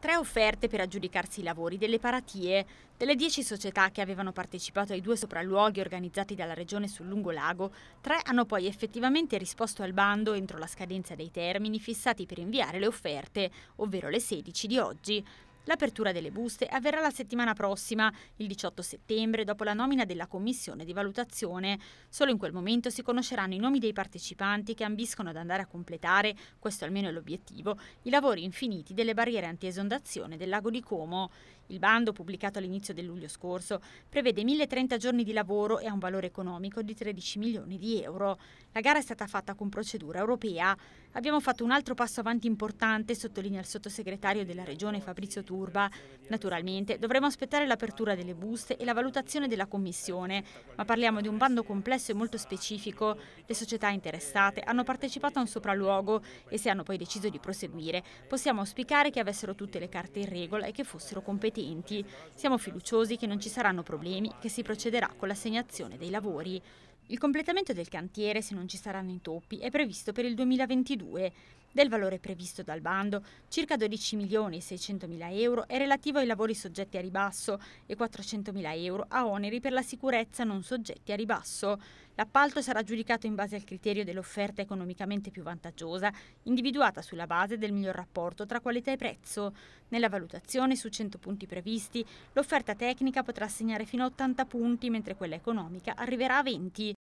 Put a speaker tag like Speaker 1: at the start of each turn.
Speaker 1: Tre offerte per aggiudicarsi i lavori delle paratie. Delle dieci società che avevano partecipato ai due sopralluoghi organizzati dalla Regione sul Lungolago, tre hanno poi effettivamente risposto al bando entro la scadenza dei termini fissati per inviare le offerte, ovvero le 16 di oggi. L'apertura delle buste avverrà la settimana prossima, il 18 settembre, dopo la nomina della commissione di valutazione. Solo in quel momento si conosceranno i nomi dei partecipanti che ambiscono ad andare a completare, questo almeno è l'obiettivo, i lavori infiniti delle barriere anti-esondazione del lago di Como. Il bando, pubblicato all'inizio del luglio scorso, prevede 1030 giorni di lavoro e ha un valore economico di 13 milioni di euro. La gara è stata fatta con procedura europea. Abbiamo fatto un altro passo avanti importante, sottolinea il sottosegretario della Regione Fabrizio Turco curva. Naturalmente dovremo aspettare l'apertura delle buste e la valutazione della Commissione, ma parliamo di un bando complesso e molto specifico. Le società interessate hanno partecipato a un sopralluogo e se hanno poi deciso di proseguire, possiamo auspicare che avessero tutte le carte in regola e che fossero competenti. Siamo fiduciosi che non ci saranno problemi, che si procederà con l'assegnazione dei lavori. Il completamento del cantiere, se non ci saranno intoppi, è previsto per il 2022. Del valore previsto dal bando, circa 12 milioni e 600 mila euro è relativo ai lavori soggetti a ribasso e 400 mila euro a oneri per la sicurezza non soggetti a ribasso. L'appalto sarà giudicato in base al criterio dell'offerta economicamente più vantaggiosa, individuata sulla base del miglior rapporto tra qualità e prezzo. Nella valutazione, su 100 punti previsti, l'offerta tecnica potrà assegnare fino a 80 punti, mentre quella economica arriverà a 20.